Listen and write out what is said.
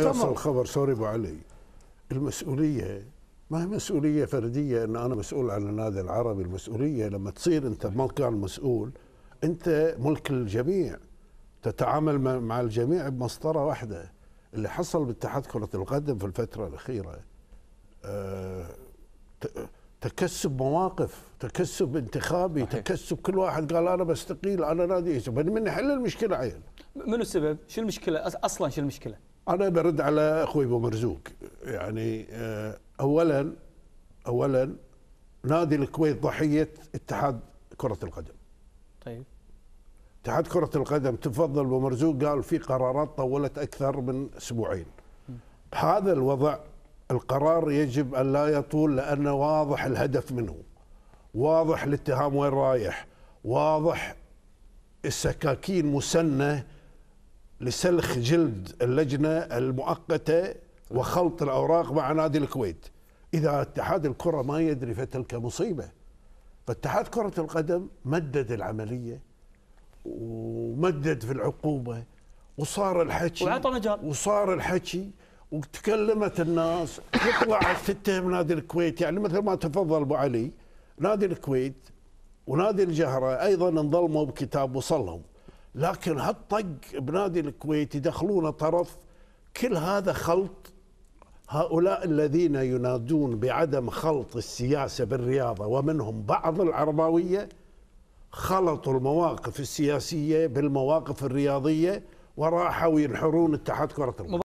يوصل الخبر سوري ابو علي المسؤوليه ما هي مسؤوليه فرديه ان انا مسؤول عن النادي العربي المسؤوليه لما تصير انت مكان مسؤول انت ملك الجميع تتعامل مع الجميع بمسطره واحده اللي حصل باتحاد كره القدم في الفتره الاخيره آه، تكسب مواقف تكسب انتخابي صحيح. تكسب كل واحد قال انا بستقيل انا نادي من حل المشكله عين منو السبب شو المشكله اصلا شو المشكله انا برد على اخوي ابو مرزوق يعني آه، اولا اولا نادي الكويت ضحيه اتحاد كره القدم طيب اتحاد كرة القدم تفضل ابو مرزوق قال في قرارات طولت أكثر من أسبوعين هذا الوضع القرار يجب أن لا يطول لأنه واضح الهدف منه واضح الاتهام وين رايح واضح السكاكين مسنة لسلخ جلد اللجنة المؤقتة وخلط الأوراق مع نادي الكويت إذا اتحاد الكرة ما يدري فتلك مصيبة فاتحاد كرة القدم مدد العملية ومدد في العقوبة وصار الحكي وعطى مجال وصار الحكي وتكلمت الناس تطلع تتهم نادي الكويت يعني مثل ما تفضل ابو علي نادي الكويت ونادي الجهره ايضا انظلموا بكتاب وصلهم لكن هالطق بنادي الكويت يدخلون طرف كل هذا خلط هؤلاء الذين ينادون بعدم خلط السياسة بالرياضة ومنهم بعض العرباوية خلطوا المواقف السياسية بالمواقف الرياضية وراحوا ينحرون اتحاد كرة القدم